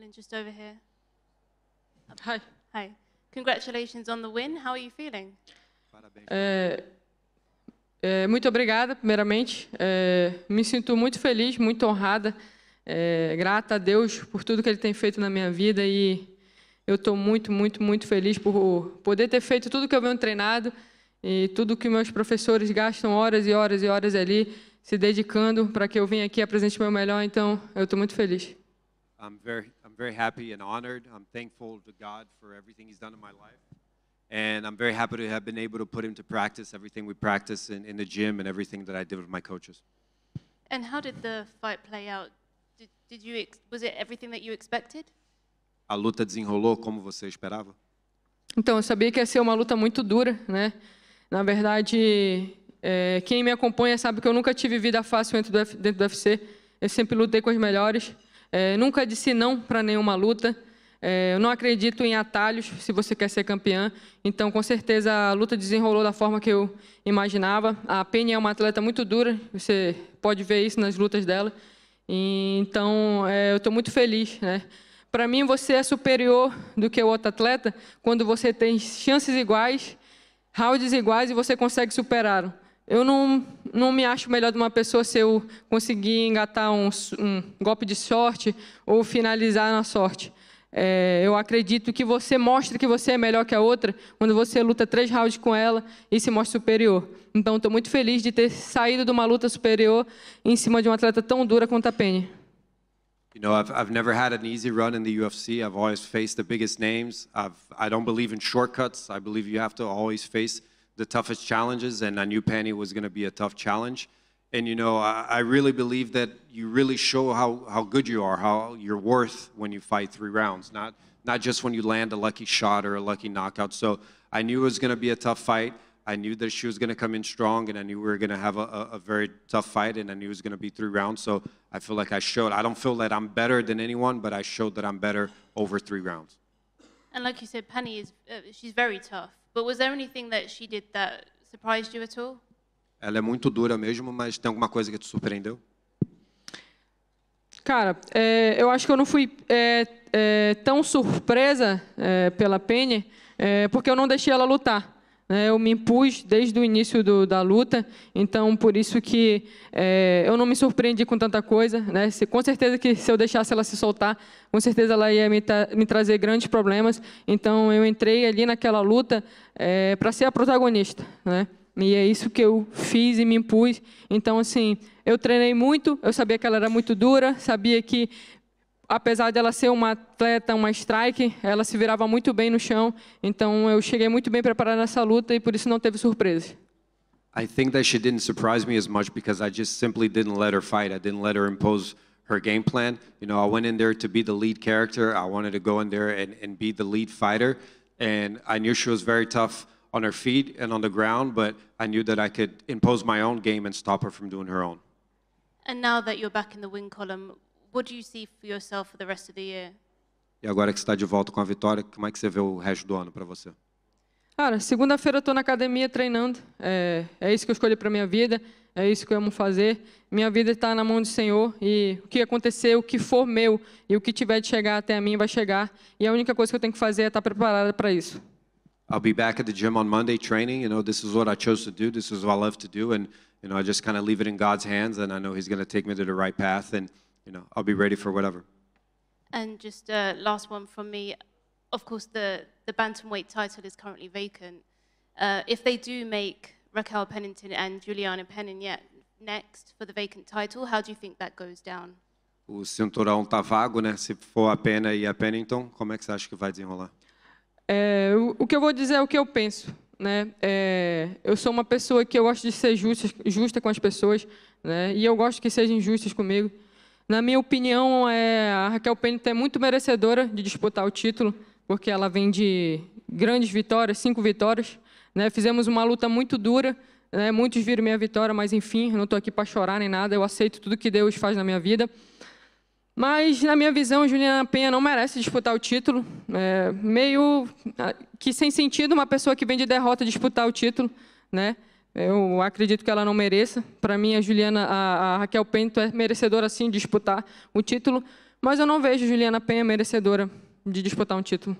Dylan just over here. Hi. Hi. Congratulations on the win. How are you feeling? É, é, muito obrigada, primeiramente. É, me sinto muito feliz, muito honrada, é, grata a Deus por tudo que Ele tem feito na minha vida e eu estou muito, muito, muito feliz por poder ter feito tudo que eu venho treinado e tudo que meus professores gastam horas e horas e horas ali se dedicando para que eu venha aqui e apresente o meu melhor. Então, eu estou muito feliz. I'm very very happy and honored. I'm thankful to God for everything He's done in my life. And I'm very happy to have been able to put into practice everything we practice in, in the gym and everything that I did with my coaches. And how did the fight play out? Did, did you was it everything that you expected? A luta desenrolou como você esperava? Então, eu sabia que ia ser uma luta muito dura, né? Na verdade, é, quem me acompanha sabe que eu nunca tive vida fácil dentro do, dentro do UFC. Eu sempre lutei com os melhores. É, nunca disse não para nenhuma luta. É, eu não acredito em atalhos se você quer ser campeã. Então, com certeza, a luta desenrolou da forma que eu imaginava. A Penny é uma atleta muito dura, você pode ver isso nas lutas dela. E, então, é, eu estou muito feliz. Né? Para mim, você é superior do que o outro atleta quando você tem chances iguais, rounds iguais e você consegue superar. Eu não não me acho melhor de uma pessoa se eu conseguir engatar um, um golpe de sorte ou finalizar na sorte. É, eu acredito que você mostra que você é melhor que a outra quando você luta três rounds com ela e se mostra superior. Então, estou muito feliz de ter saído de uma luta superior em cima de uma atleta tão dura quanto a Penny. You know, I've, I've never had an easy run in the UFC. I've always faced the biggest names. I've, I don't believe in shortcuts. I believe you have to always face the toughest challenges, and I knew Penny was going to be a tough challenge. And you know, I, I really believe that you really show how, how good you are, how you're worth when you fight three rounds, not not just when you land a lucky shot or a lucky knockout. So I knew it was going to be a tough fight. I knew that she was going to come in strong, and I knew we were going to have a, a, a, very tough fight, and I knew it was going to be three rounds. So I feel like I showed. I don't feel that I'm better than anyone, but I showed that I'm better over three rounds. And like you said, Penny is uh, she's very tough. But was there anything that she did that surprised you at all? Ela é muito dura mesmo, mas tem alguma coisa que te surpreendeu? Cara, é, eu acho que eu não fui é, é, tão surpresa é, pela Penny, é, porque eu não deixei ela lutar. É, eu me impus desde o início do, da luta, então por isso que é, eu não me surpreendi com tanta coisa. Né? Se, com certeza que se eu deixasse ela se soltar, com certeza ela ia me, tra me trazer grandes problemas. Então eu entrei ali naquela luta é, para ser a protagonista. Né? E é isso que eu fiz e me impus. Então, assim, eu treinei muito, eu sabia que ela era muito dura, sabia que apesar dela ser uma atleta, uma strike, ela se virava muito bem no chão. Então eu cheguei muito bem preparada nessa luta e por isso não teve surpresa. I think that she didn't surprise me as much because I just simply didn't let her fight. I didn't let her impose her game plan. You know, I went in there to be the lead character. I wanted to go in there and, and be the lead fighter. And I knew she was very tough on her feet and on the ground, but I knew that I could impose my own game and stop her from doing her own. And now that you're back in the win column, e agora que está de volta com a vitória, como é que você vê o resto do ano para você? Cara, segunda-feira eu estou na academia treinando. É, é isso que eu escolhi para minha vida. É isso que eu amo fazer. Minha vida está na mão do Senhor e o que acontecer, o que for meu e o que tiver de chegar até a mim vai chegar. E a única coisa que eu tenho que fazer é estar tá preparada para isso. I'll be back at the gym on Monday training. You know, this is what I chose to do. This is what I love to do, and you know, I just kind of leave it in God's hands, and I know He's going to take me to the right path. And you know, I'll be ready for whatever. And just uh, last one from me. Of course, the, the bantamweight title is currently vacant. Uh, if they do make Raquel Pennington and Juliana Pennington next for the vacant title, how do you think that goes down? O cinturão tá vago, né? Se for a Pena e a Pennington, como é que você acha que vai desenrolar? É, o, que eu vou dizer é o que eu penso. Né? É, eu sou uma pessoa que eu gosto de ser justa, justa com as pessoas, né? E eu gosto que sejam justas comigo. Na minha opinião, é, a Raquel Pennington é muito merecedora de disputar o título, porque ela vem de grandes vitórias, cinco vitórias. Né? Fizemos uma luta muito dura, né? muitos viram minha vitória, mas enfim, não estou aqui para chorar nem nada, eu aceito tudo que Deus faz na minha vida. Mas, na minha visão, Juliana Penha não merece disputar o título. É meio ah, que sem sentido uma pessoa que vem de derrota disputar o título, né? Eu acredito que ela não mereça. Para mim, a Juliana, a, a, Raquel Pento é merecedora assim de disputar o título, mas eu não vejo Juliana Penha merecedora de disputar um título.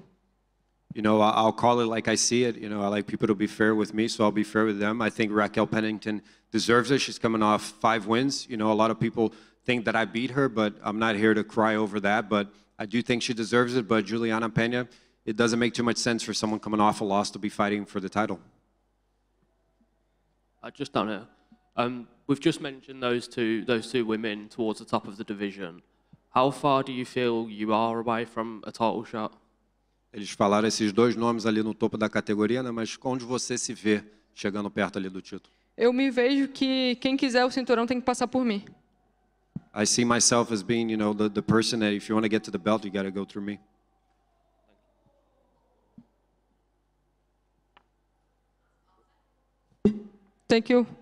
You know, I'll call it like I see it. You know, I like people to be fair with me, so I'll be fair with them. I think Raquel Pennington deserves it. She's coming off five wins. You know, a lot of people think that I beat her, but I'm not here to cry over that. But I do think she deserves it. But Juliana Pena, it doesn't make too much sense for someone coming off a loss to be fighting for the title. I just don't know. Um, we've just mentioned those two, those two women towards the top of the division. How far do you feel you are away from a title shot? Eles falaram esses dois nomes ali no topo da categoria, né? mas onde você se vê chegando perto ali do título? Eu me vejo que quem quiser o cinturão tem que passar por mim. I see myself as being, you know, the, the person that if you want to get to the belt, you got to go through me. Thank you.